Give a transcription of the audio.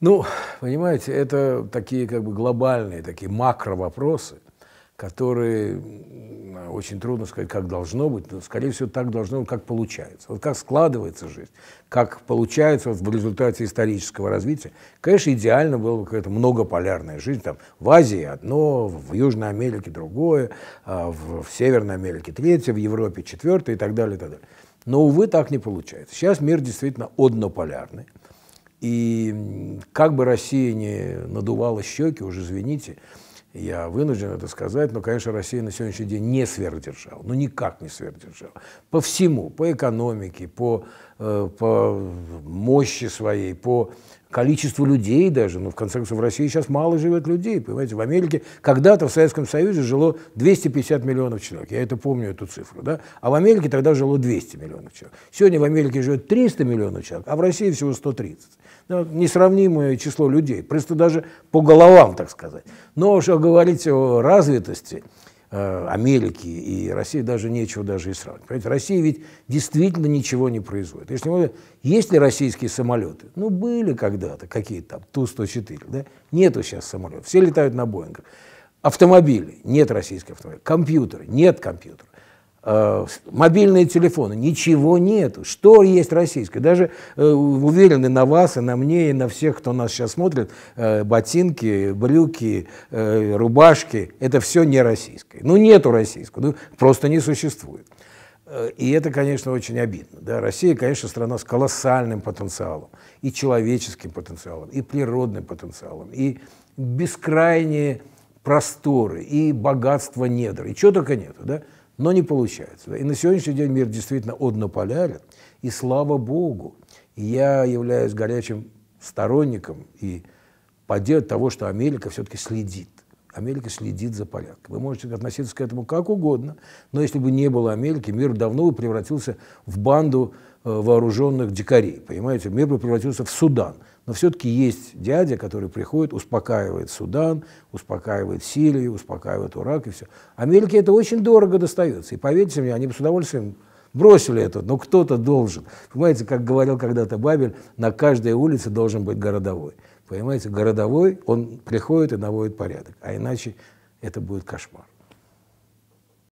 Ну, понимаете, это такие как бы глобальные, такие макро вопросы, которые очень трудно сказать, как должно быть, но, скорее всего, так должно быть, как получается. Вот как складывается жизнь, как получается вот в результате исторического развития. Конечно, идеально было бы какая-то многополярная жизнь. Там, в Азии одно, в Южной Америке другое, а, в, в Северной Америке третье, в Европе четвертое и так далее, и так далее. Но, увы, так не получается. Сейчас мир действительно однополярный. И как бы Россия не надувала щеки, уже извините, я вынужден это сказать, но, конечно, Россия на сегодняшний день не сверхдержава, ну никак не сверхдержава. По всему, по экономике, по, э, по мощи своей, по количество людей даже. Ну, в конце концов, в России сейчас мало живет людей, понимаете. В Америке когда-то в Советском Союзе жило 250 миллионов человек. Я это помню, эту цифру. Да? А в Америке тогда жило 200 миллионов человек. Сегодня в Америке живет 300 миллионов человек, а в России всего 130. Ну, несравнимое число людей. Просто даже по головам, так сказать. Но что говорить о развитости – Э, Америки и России даже нечего даже и сравнивать. Понимаете, Россия ведь действительно ничего не производит. Если мы, есть ли российские самолеты? Ну, были когда-то какие-то там, Ту-104, да? Нету сейчас самолетов, все летают на Боингах. Автомобили? Нет российских автомобилей. Компьютеры? Нет компьютеров. Э, мобильные телефоны, ничего нет. Что есть российское? Даже э, уверены на вас и на мне, и на всех, кто нас сейчас смотрит, э, ботинки, брюки, э, рубашки, это все не российское. Ну, нету российского, ну, просто не существует. Э, и это, конечно, очень обидно. Да? Россия, конечно, страна с колоссальным потенциалом, и человеческим потенциалом, и природным потенциалом, и бескрайние просторы, и богатство недр, и чего только нету. Да? Но не получается. И на сегодняшний день мир действительно однополярен. И слава Богу, я являюсь горячим сторонником и поддержкой того, что Америка все-таки следит Америка следит за порядком. Вы можете относиться к этому как угодно, но если бы не было Америки, мир давно бы превратился в банду э, вооруженных дикарей. Понимаете, мир бы превратился в Судан. Но все-таки есть дядя, который приходит, успокаивает Судан, успокаивает Сирию, успокаивает Урак и все. Америке это очень дорого достается. И поверьте мне, они бы с удовольствием Бросили это, но кто-то должен. Понимаете, как говорил когда-то Бабель, на каждой улице должен быть городовой. Понимаете, городовой, он приходит и наводит порядок, а иначе это будет кошмар.